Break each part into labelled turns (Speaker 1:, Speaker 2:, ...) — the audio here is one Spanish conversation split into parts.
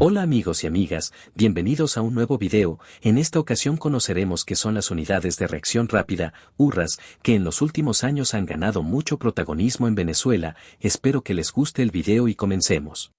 Speaker 1: Hola amigos y amigas, bienvenidos a un nuevo video, en esta ocasión conoceremos qué son las unidades de reacción rápida, URRAS, que en los últimos años han ganado mucho protagonismo en Venezuela, espero que les guste el video y comencemos.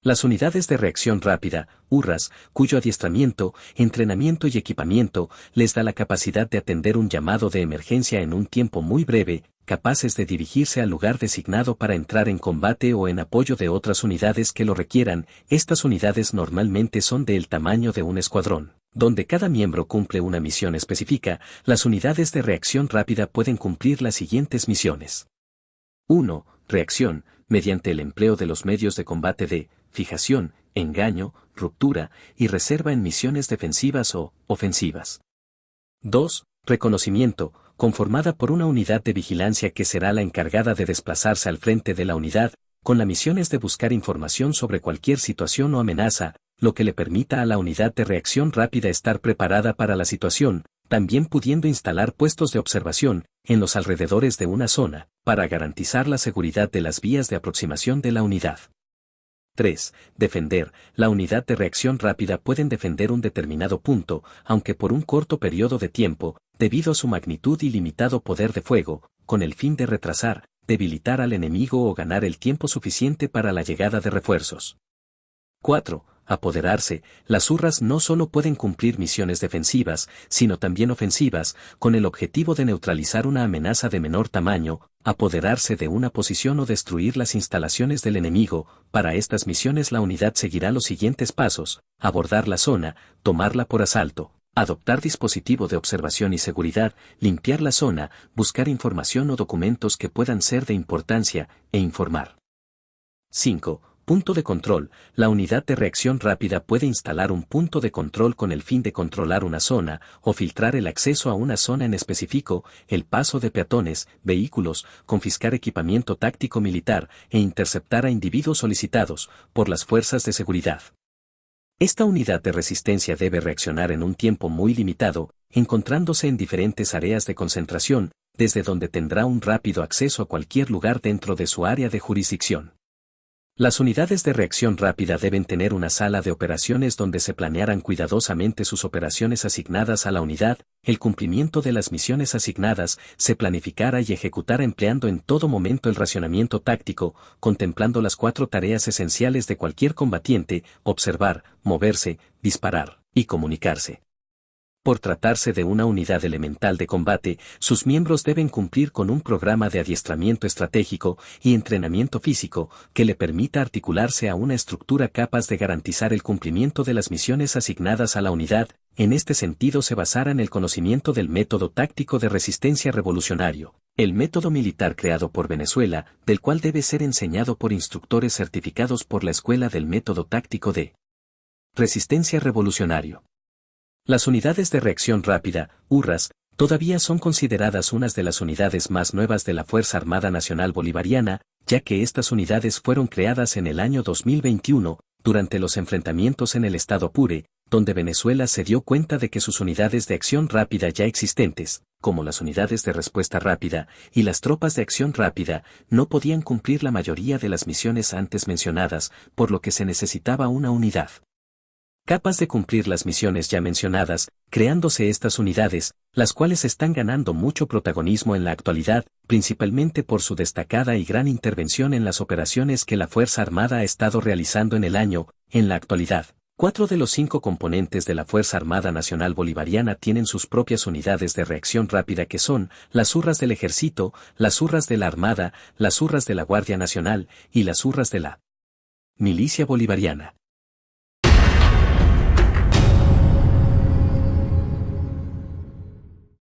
Speaker 1: Las unidades de reacción rápida, URRAS, cuyo adiestramiento, entrenamiento y equipamiento les da la capacidad de atender un llamado de emergencia en un tiempo muy breve, capaces de dirigirse al lugar designado para entrar en combate o en apoyo de otras unidades que lo requieran, estas unidades normalmente son del tamaño de un escuadrón. Donde cada miembro cumple una misión específica, las unidades de reacción rápida pueden cumplir las siguientes misiones. 1. Reacción, mediante el empleo de los medios de combate de fijación, engaño, ruptura y reserva en misiones defensivas o ofensivas. 2. Reconocimiento, conformada por una unidad de vigilancia que será la encargada de desplazarse al frente de la unidad, con la misión es de buscar información sobre cualquier situación o amenaza, lo que le permita a la unidad de reacción rápida estar preparada para la situación, también pudiendo instalar puestos de observación en los alrededores de una zona, para garantizar la seguridad de las vías de aproximación de la unidad. 3. Defender. La unidad de reacción rápida pueden defender un determinado punto, aunque por un corto periodo de tiempo, debido a su magnitud y limitado poder de fuego, con el fin de retrasar, debilitar al enemigo o ganar el tiempo suficiente para la llegada de refuerzos. 4 apoderarse, las urras no solo pueden cumplir misiones defensivas, sino también ofensivas, con el objetivo de neutralizar una amenaza de menor tamaño, apoderarse de una posición o destruir las instalaciones del enemigo, para estas misiones la unidad seguirá los siguientes pasos, abordar la zona, tomarla por asalto, adoptar dispositivo de observación y seguridad, limpiar la zona, buscar información o documentos que puedan ser de importancia, e informar. 5. Punto de control. La unidad de reacción rápida puede instalar un punto de control con el fin de controlar una zona o filtrar el acceso a una zona en específico, el paso de peatones, vehículos, confiscar equipamiento táctico militar e interceptar a individuos solicitados por las fuerzas de seguridad. Esta unidad de resistencia debe reaccionar en un tiempo muy limitado, encontrándose en diferentes áreas de concentración, desde donde tendrá un rápido acceso a cualquier lugar dentro de su área de jurisdicción. Las unidades de reacción rápida deben tener una sala de operaciones donde se planearan cuidadosamente sus operaciones asignadas a la unidad, el cumplimiento de las misiones asignadas, se planificara y ejecutara empleando en todo momento el racionamiento táctico, contemplando las cuatro tareas esenciales de cualquier combatiente, observar, moverse, disparar y comunicarse. Por tratarse de una unidad elemental de combate, sus miembros deben cumplir con un programa de adiestramiento estratégico y entrenamiento físico que le permita articularse a una estructura capaz de garantizar el cumplimiento de las misiones asignadas a la unidad. En este sentido se basará en el conocimiento del método táctico de resistencia revolucionario, el método militar creado por Venezuela, del cual debe ser enseñado por instructores certificados por la Escuela del Método Táctico de Resistencia Revolucionario. Las unidades de reacción rápida, URRAS, todavía son consideradas unas de las unidades más nuevas de la Fuerza Armada Nacional Bolivariana, ya que estas unidades fueron creadas en el año 2021, durante los enfrentamientos en el estado Pure, donde Venezuela se dio cuenta de que sus unidades de acción rápida ya existentes, como las unidades de respuesta rápida y las tropas de acción rápida, no podían cumplir la mayoría de las misiones antes mencionadas, por lo que se necesitaba una unidad capaz de cumplir las misiones ya mencionadas, creándose estas unidades, las cuales están ganando mucho protagonismo en la actualidad, principalmente por su destacada y gran intervención en las operaciones que la Fuerza Armada ha estado realizando en el año, en la actualidad. Cuatro de los cinco componentes de la Fuerza Armada Nacional Bolivariana tienen sus propias unidades de reacción rápida que son las urras del Ejército, las urras de la Armada, las urras de la Guardia Nacional y las urras de la Milicia Bolivariana.